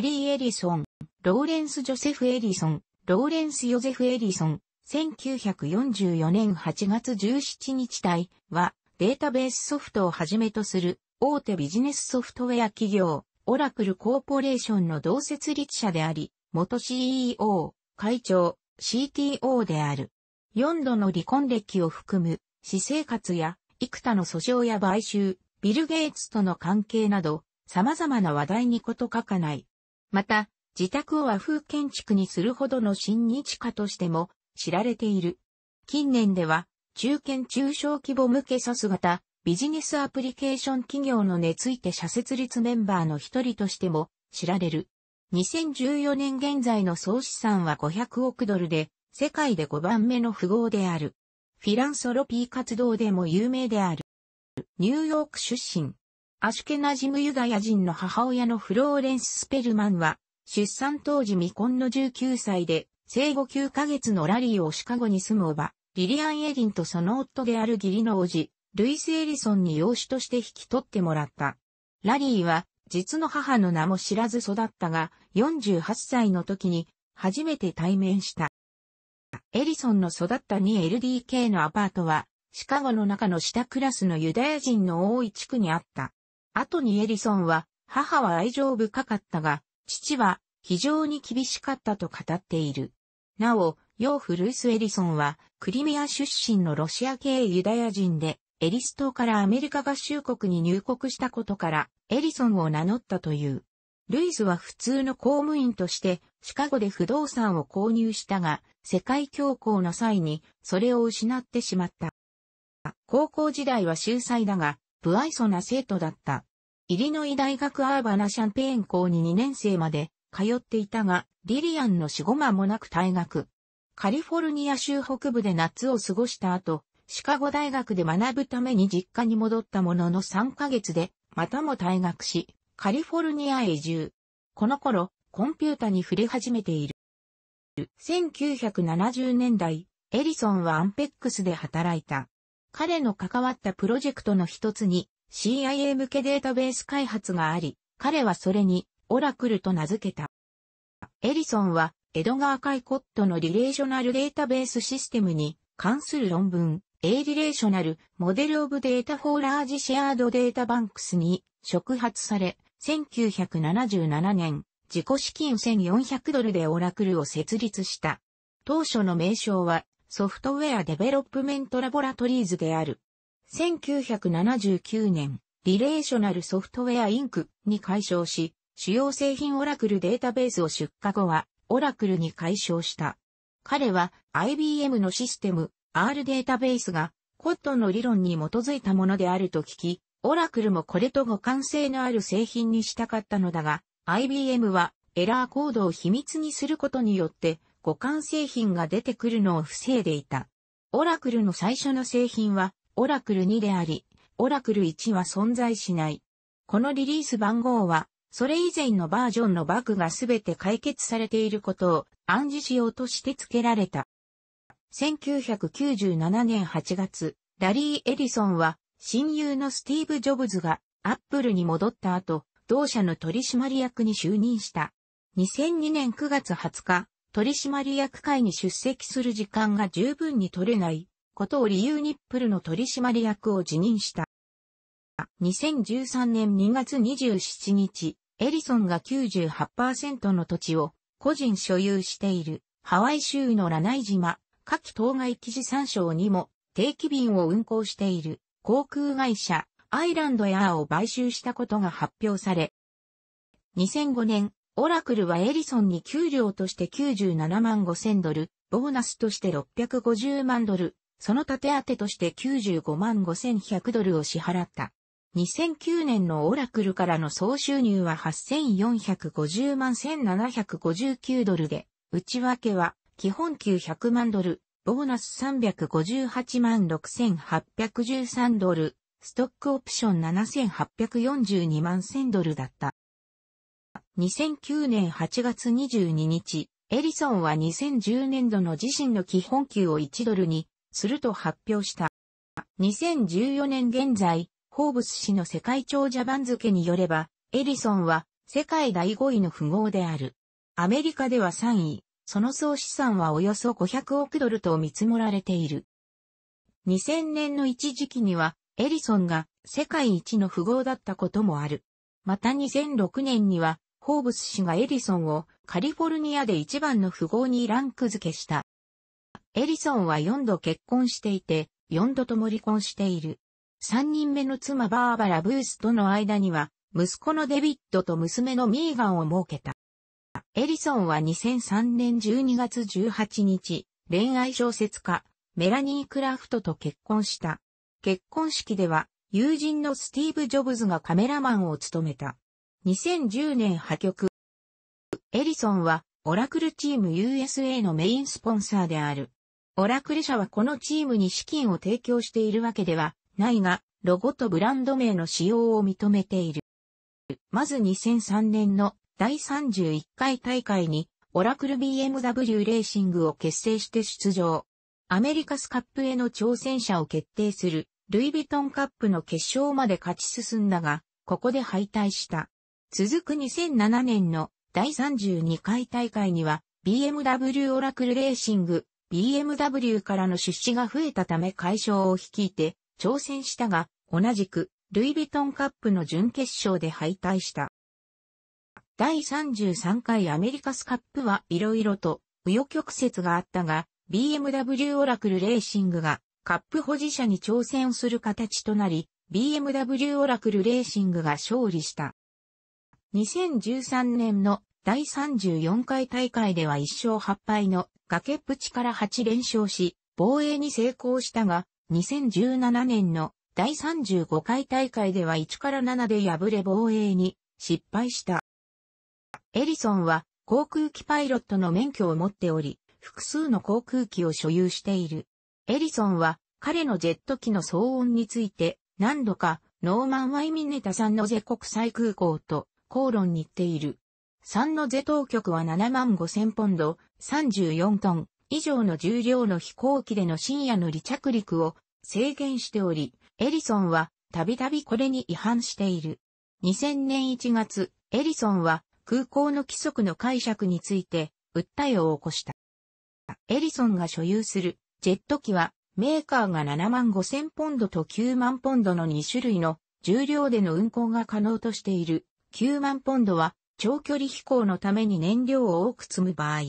マリー・エリソン、ローレンス・ジョセフ・エリソン、ローレンス・ヨゼフ・エリソン、1944年8月17日体は、データベースソフトをはじめとする大手ビジネスソフトウェア企業、オラクルコーポレーションの同設立者であり、元 CEO、会長、CTO である。4度の離婚歴を含む、私生活や、幾多の訴訟や買収、ビル・ゲイツとの関係など、様々な話題にこと書かない、また、自宅を和風建築にするほどの新日課としても知られている。近年では、中堅中小規模向けソス型ビジネスアプリケーション企業の根付いて社設立メンバーの一人としても知られる。2014年現在の総資産は500億ドルで、世界で5番目の富豪である。フィランソロピー活動でも有名である。ニューヨーク出身、アシュケナジムユダヤ人の母親のフローレンス・スペルマンは、出産当時未婚の19歳で、生後9ヶ月のラリーをシカゴに住むおば、リリアン・エリンとその夫である義理の叔父、ルイス・エリソンに養子として引き取ってもらった。ラリーは、実の母の名も知らず育ったが、48歳の時に、初めて対面した。エリソンの育った 2LDK のアパートは、シカゴの中の下クラスのユダヤ人の多い地区にあった。後にエリソンは、母は愛情深かったが、父は非常に厳しかったと語っている。なお、養父ルイス・エリソンは、クリミア出身のロシア系ユダヤ人で、エリス島からアメリカ合衆国に入国したことから、エリソンを名乗ったという。ルイスは普通の公務員として、シカゴで不動産を購入したが、世界恐慌の際に、それを失ってしまった。高校時代は秀才だが、不愛想な生徒だった。イリノイ大学アーバナシャンペーン校に2年生まで通っていたが、リリアンの死後間もなく退学。カリフォルニア州北部で夏を過ごした後、シカゴ大学で学ぶために実家に戻ったものの3ヶ月で、またも退学し、カリフォルニアへ移住。この頃、コンピュータに触れ始めている。1970年代、エリソンはアンペックスで働いた。彼の関わったプロジェクトの一つに、CIA 向けデータベース開発があり、彼はそれにオラクルと名付けた。エリソンはエドガー・カイコットのリレーショナルデータベースシステムに関する論文、A リレーショナルモデルオブデータフォーラージシェアードデータバンクスに触発され、1977年、自己資金1400ドルでオラクルを設立した。当初の名称はソフトウェアデベロップメントラボラトリーズである。1979年、リレーショナルソフトウェアインクに解消し、主要製品オラクルデータベースを出荷後は、オラクルに解消した。彼は IBM のシステム R データベースがコットンの理論に基づいたものであると聞き、オラクルもこれと互換性のある製品にしたかったのだが、IBM はエラーコードを秘密にすることによって互換製品が出てくるのを防いでいた。オラクルの最初の製品はオラクル2であり、オラクル1は存在しない。このリリース番号は、それ以前のバージョンのバグがすべて解決されていることを暗示しようとして付けられた。1997年8月、ラリー・エディソンは親友のスティーブ・ジョブズがアップルに戻った後、同社の取締役に就任した。2002年9月20日、取締役会に出席する時間が十分に取れないことを理由にプルの取締役を辞任した。2013年2月27日、エリソンが98%の土地を個人所有しているハワイ州のラナイ島、夏季当該記事参照にも定期便を運航している航空会社アイランドエアーを買収したことが発表され、2005年、オラクルはエリソンに給料として97万5千ドル、ボーナスとして650万ドル、そのて当てとして95万5100ドルを支払った。2009年のオラクルからの総収入は8450万1759ドルで、内訳は基本給100万ドル、ボーナス358万6813ドル、ストックオプション7842万1000ドルだった。2009年8月22日、エリソンは2010年度の自身の基本給を1ドルにすると発表した。2014年現在、ホーブス氏の世界長者番付によれば、エリソンは世界第5位の富豪である。アメリカでは3位、その総資産はおよそ500億ドルと見積もられている。2000年の一時期には、エリソンが世界一の富豪だったこともある。また2006年には、ホーブス氏がエリソンをカリフォルニアで一番の富豪にランク付けした。エリソンは4度結婚していて、4度とも離婚している。3人目の妻バーバラ・ブースとの間には、息子のデビッドと娘のミーガンを設けた。エリソンは2003年12月18日、恋愛小説家、メラニー・クラフトと結婚した。結婚式では、友人のスティーブ・ジョブズがカメラマンを務めた。2010年破局。エリソンは、オラクルチーム USA のメインスポンサーである。オラクル社はこのチームに資金を提供しているわけではないが、ロゴとブランド名の使用を認めている。まず2003年の第31回大会に、オラクル BMW レーシングを結成して出場。アメリカスカップへの挑戦者を決定する、ルイ・ヴィトンカップの決勝まで勝ち進んだが、ここで敗退した。続く2007年の第32回大会には、BMW オラクルレーシング BMW からの出資が増えたため解消を率いて挑戦したが、同じくルイ・ヴィトンカップの準決勝で敗退した。第33回アメリカスカップはいろいろと紆余曲折があったが、BMW オラクルレーシングがカップ保持者に挑戦する形となり、BMW オラクルレーシングが勝利した。2013年の第34回大会では1勝8敗の崖っぷちから8連勝し、防衛に成功したが、2017年の第35回大会では1から7で敗れ防衛に失敗した。エリソンは航空機パイロットの免許を持っており、複数の航空機を所有している。エリソンは彼のジェット機の騒音について何度かノーマン・ワイミネタさんのゼ国際空港と口論に行っている。三の税当局は7万5千ポンド、34トン以上の重量の飛行機での深夜の離着陸を制限しており、エリソンはたびたびこれに違反している。2000年1月、エリソンは空港の規則の解釈について訴えを起こした。エリソンが所有するジェット機はメーカーが7万5千ポンドと9万ポンドの2種類の重量での運航が可能としている9万ポンドは長距離飛行のために燃料を多く積む場合。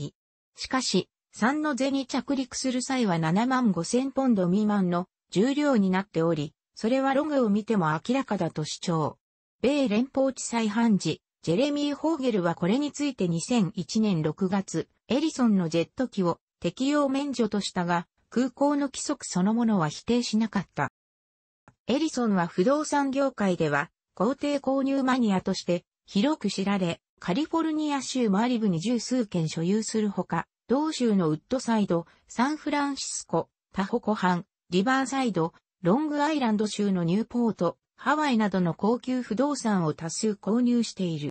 しかし、3のゼに着陸する際は7万5千ポンド未満の重量になっており、それはログを見ても明らかだと主張。米連邦地裁判事、ジェレミー・ホーゲルはこれについて2001年6月、エリソンのジェット機を適用免除としたが、空港の規則そのものは否定しなかった。エリソンは不動産業界では、皇帝購入マニアとして広く知られ、カリフォルニア州マリブに十数件所有するほか、同州のウッドサイド、サンフランシスコ、タホコハン、リバーサイド、ロングアイランド州のニューポート、ハワイなどの高級不動産を多数購入している。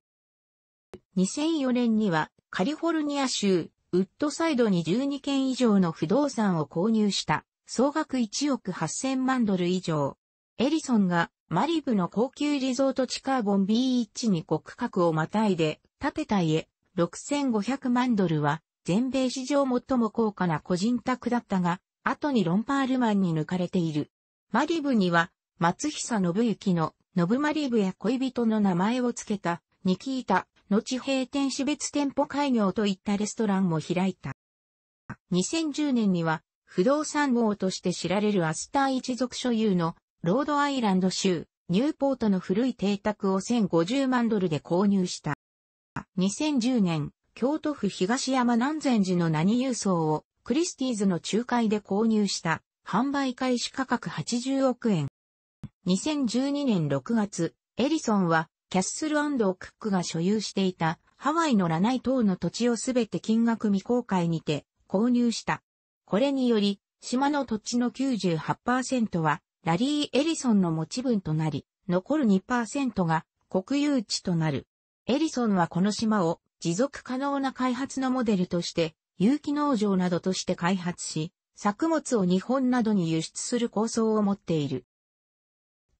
2004年にはカリフォルニア州ウッドサイドに12件以上の不動産を購入した総額1億8000万ドル以上。エリソンがマリブの高級リゾート地カーボン B1 に国区画をまたいで、建てた家、6500万ドルは、全米史上最も高価な個人宅だったが、後にロンパールマンに抜かれている。マリブには、松久信之の、信マリブや恋人の名前を付けた、ニキータ、後閉店死別店舗開業といったレストランも開いた。2010年には、不動産王として知られるアスター一族所有のロードアイランド州、ニューポートの古い邸宅を1050万ドルで購入した。2010年、京都府東山南禅寺の何郵送をクリスティーズの仲介で購入した販売開始価格80億円。2012年6月、エリソンはキャッスルクックが所有していたハワイのラナイ等の土地をすべて金額未公開にて購入した。これにより、島の土地の98%はラリー・エリソンの持ち分となり、残る2%が国有地となる。エリソンはこの島を持続可能な開発のモデルとして、有機農場などとして開発し、作物を日本などに輸出する構想を持っている。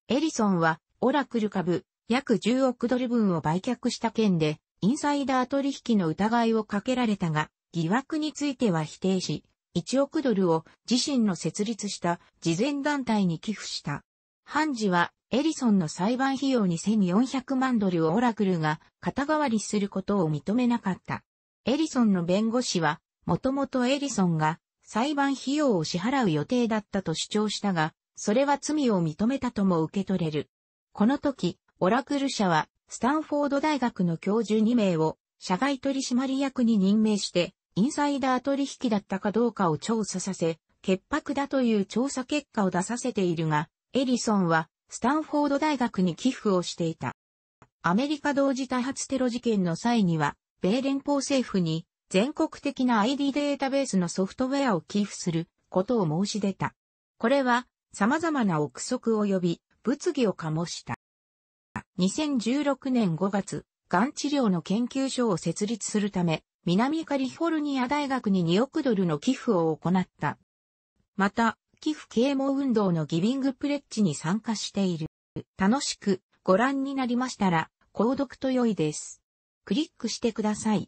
エリソンは、オラクル株、約10億ドル分を売却した件で、インサイダー取引の疑いをかけられたが、疑惑については否定し、1億ドルを自身の設立した慈善団体に寄付した。ハンジはエリソンの裁判費用に1400万ドルをオラクルが肩代わりすることを認めなかった。エリソンの弁護士は、もともとエリソンが裁判費用を支払う予定だったと主張したが、それは罪を認めたとも受け取れる。この時、オラクル社は、スタンフォード大学の教授2名を、社外取締役に任命して、インサイダー取引だったかどうかを調査させ、潔白だという調査結果を出させているが、エリソンはスタンフォード大学に寄付をしていた。アメリカ同時多発テロ事件の際には、米連邦政府に全国的な ID データベースのソフトウェアを寄付することを申し出た。これは様々な憶測を呼び、物議を醸した。2016年5月、がん治療の研究所を設立するため、南カリフォルニア大学に2億ドルの寄付を行った。また、寄付啓蒙運動のギビングプレッジに参加している。楽しくご覧になりましたら、購読と良いです。クリックしてください。